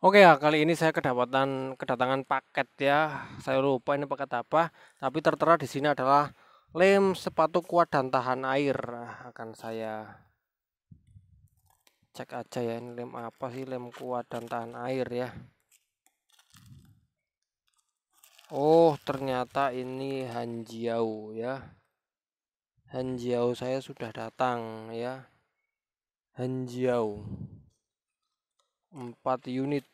Oke ya, kali ini saya kedapatan kedatangan paket ya. Saya lupa ini paket apa, tapi tertera di sini adalah lem sepatu kuat dan tahan air. Nah, akan saya cek aja ya ini lem apa sih lem kuat dan tahan air ya. Oh, ternyata ini Hanjiao ya. Hanjiao saya sudah datang ya. Hanjiao. 4 unit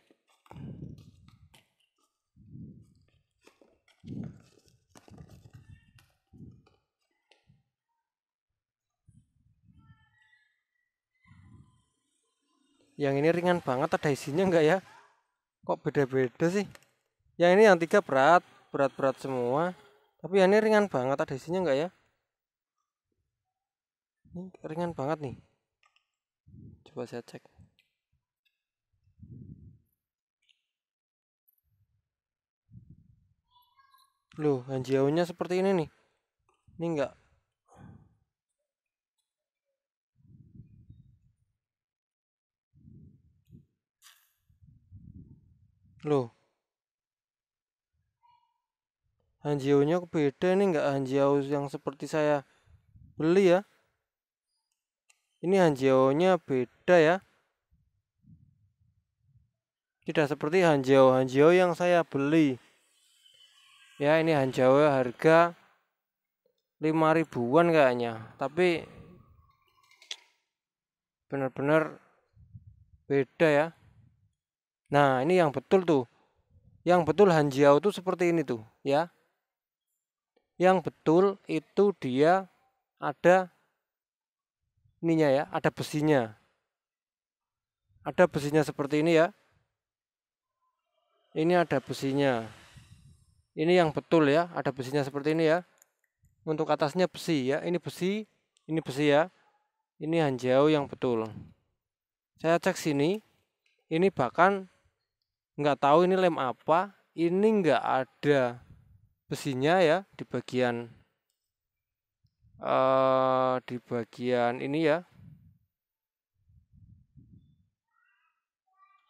yang ini ringan banget ada isinya enggak ya kok beda-beda sih yang ini yang tiga berat berat-berat semua tapi yang ini ringan banget ada isinya enggak ya ini ringan banget nih coba saya cek Loh, hanjiaunya seperti ini nih. Ini enggak Loh. Hanjiaunya beda ini enggak hanjiau yang seperti saya beli ya. Ini hanjiaunya beda ya. Tidak seperti hanjiau-hanjiau yang saya beli ya ini Hanjawa harga 5 ribuan kayaknya tapi benar-benar beda ya nah ini yang betul tuh yang betul Hanjiao tuh seperti ini tuh ya yang betul itu dia ada ininya ya ada besinya ada besinya seperti ini ya ini ada besinya ini yang betul ya ada besinya seperti ini ya untuk atasnya besi ya ini besi ini besi ya ini hanjau yang betul saya cek sini ini bahkan nggak tahu ini lem apa ini nggak ada besinya ya di bagian uh, di bagian ini ya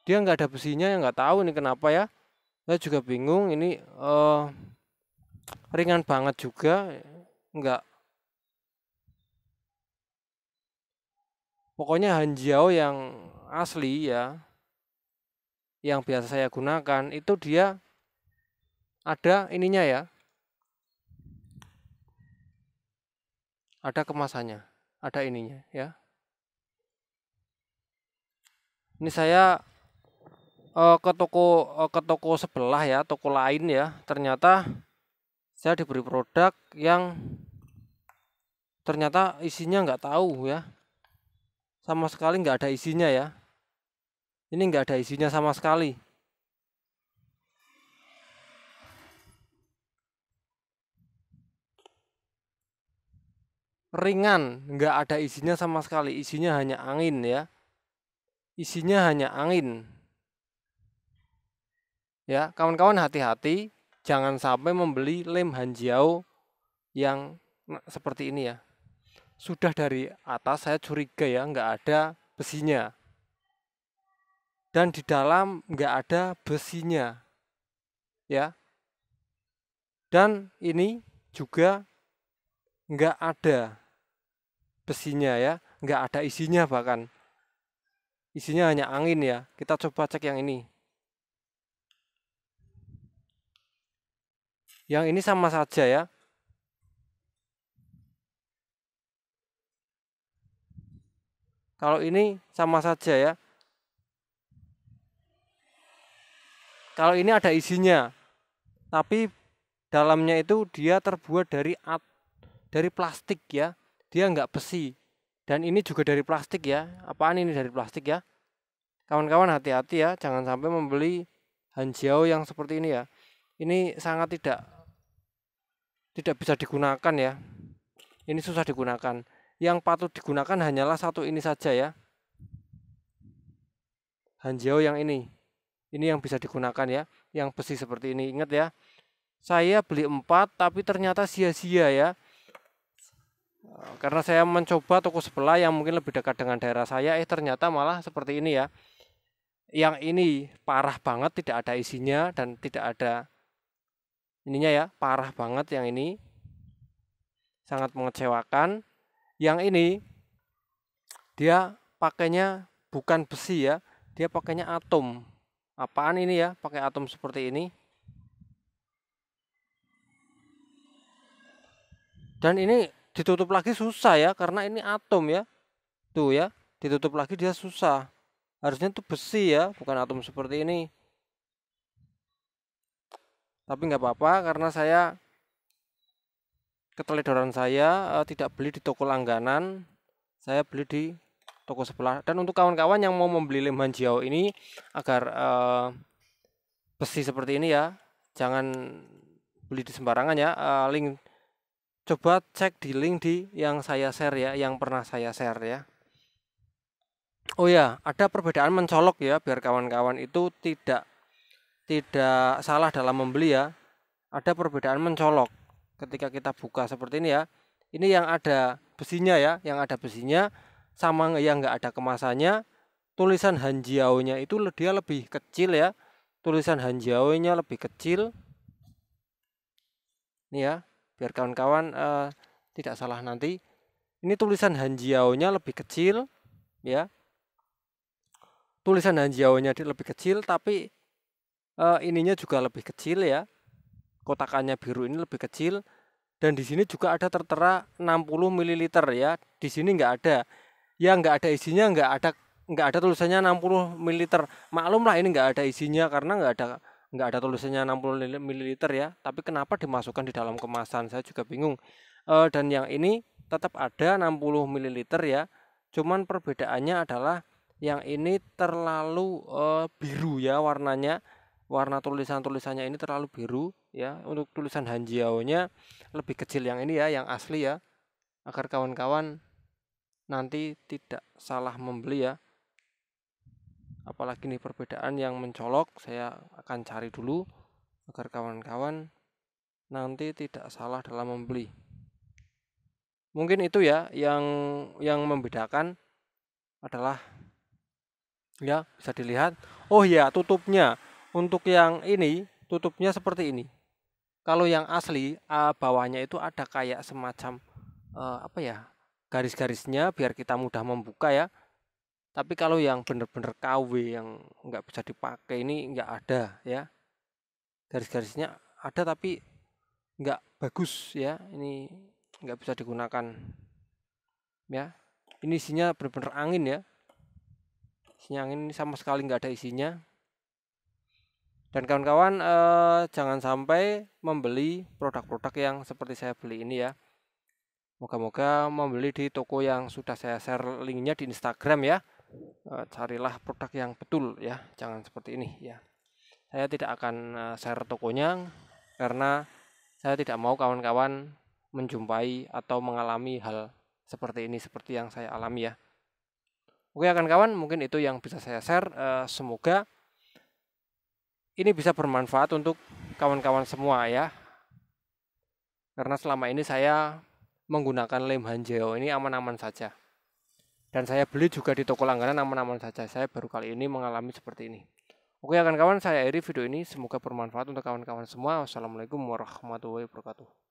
dia nggak ada besinya ya nggak tahu ini kenapa ya saya juga bingung ini uh, ringan banget juga enggak pokoknya hanjiao yang asli ya yang biasa saya gunakan itu dia ada ininya ya ada kemasannya ada ininya ya ini saya Eh, ke toko eh, ke toko sebelah ya toko lain ya ternyata saya diberi produk yang ternyata isinya nggak tahu ya sama sekali nggak ada isinya ya ini nggak ada isinya sama sekali ringan nggak ada isinya sama sekali isinya hanya angin ya isinya hanya angin Ya, kawan-kawan hati-hati jangan sampai membeli lem hanjiao yang seperti ini ya. Sudah dari atas saya curiga ya, nggak ada besinya. Dan di dalam nggak ada besinya. Ya. Dan ini juga nggak ada besinya ya, nggak ada isinya bahkan. Isinya hanya angin ya. Kita coba cek yang ini. Yang ini sama saja ya. Kalau ini sama saja ya. Kalau ini ada isinya, tapi dalamnya itu dia terbuat dari at, dari plastik ya. Dia enggak besi. Dan ini juga dari plastik ya. Apaan ini dari plastik ya? Kawan-kawan hati-hati ya, jangan sampai membeli hanjiao yang seperti ini ya. Ini sangat tidak tidak bisa digunakan ya ini susah digunakan yang patut digunakan hanyalah satu ini saja ya Hanjiao yang ini ini yang bisa digunakan ya yang besi seperti ini ingat ya saya beli empat tapi ternyata sia-sia ya karena saya mencoba toko sebelah yang mungkin lebih dekat dengan daerah saya eh ternyata malah seperti ini ya yang ini parah banget tidak ada isinya dan tidak ada ininya ya parah banget yang ini sangat mengecewakan yang ini dia pakainya bukan besi ya dia pakainya atom apaan ini ya pakai atom seperti ini dan ini ditutup lagi susah ya karena ini atom ya tuh ya ditutup lagi dia susah harusnya tuh besi ya bukan atom seperti ini tapi nggak apa-apa karena saya keteledoran saya e, tidak beli di toko langganan saya beli di toko sebelah dan untuk kawan-kawan yang mau membeli lem hanjiao ini agar e, besi seperti ini ya jangan beli di sembarangan ya e, link coba cek di link di yang saya share ya yang pernah saya share ya Oh ya, ada perbedaan mencolok ya, biar kawan-kawan itu tidak tidak salah dalam membeli ya ada perbedaan mencolok ketika kita buka seperti ini ya ini yang ada besinya ya yang ada besinya sama yang nggak ada kemasannya tulisan nya itu dia lebih kecil ya tulisan nya lebih kecil ini ya biar kawan-kawan eh, tidak salah nanti ini tulisan nya lebih kecil ya tulisan nya lebih kecil tapi uh, ininya juga lebih kecil ya. Kotakannya biru ini lebih kecil dan di sini juga ada tertera 60 ml ya. Di sini nggak ada. Ya nggak ada isinya, nggak ada nggak ada tulisannya 60 ml. Maklumlah ini nggak ada isinya karena nggak ada nggak ada tulisannya 60 ml ya. Tapi kenapa dimasukkan di dalam kemasan? Saya juga bingung. Uh, dan yang ini tetap ada 60 ml ya. Cuman perbedaannya adalah yang ini terlalu uh, biru ya warnanya warna tulisan-tulisannya ini terlalu biru ya untuk tulisan Hanjiao-nya lebih kecil yang ini ya yang asli ya agar kawan-kawan nanti tidak salah membeli ya apalagi ini perbedaan yang mencolok saya akan cari dulu agar kawan-kawan nanti tidak salah dalam membeli mungkin itu ya yang yang membedakan adalah ya bisa dilihat oh ya tutupnya untuk yang ini tutupnya seperti ini. Kalau yang asli eh, bawahnya itu ada kayak semacam eh, apa ya garis-garisnya biar kita mudah membuka ya. Tapi kalau yang benar-benar KW yang nggak bisa dipakai ini nggak ada ya. Garis-garisnya ada tapi nggak bagus ya. Ini nggak bisa digunakan ya. Ini isinya benar-benar angin ya. Isinya angin ini sama sekali nggak ada isinya. Dan kawan-kawan eh, jangan sampai membeli produk-produk yang seperti saya beli ini ya. Moga-moga membeli di toko yang sudah saya share linknya di Instagram ya. Eh, carilah produk yang betul ya, jangan seperti ini ya. Saya tidak akan eh, share tokonya karena saya tidak mau kawan-kawan menjumpai atau mengalami hal seperti ini seperti yang saya alami ya. Oke kawan-kawan, mungkin itu yang bisa saya share. Eh, semoga ini bisa bermanfaat untuk kawan-kawan semua ya. Karena selama ini saya menggunakan lem Hanjeo ini aman-aman saja. Dan saya beli juga di toko langganan aman-aman saja. Saya baru kali ini mengalami seperti ini. Oke kawan-kawan, saya akhiri video ini. Semoga bermanfaat untuk kawan-kawan semua. Wassalamualaikum warahmatullahi wabarakatuh.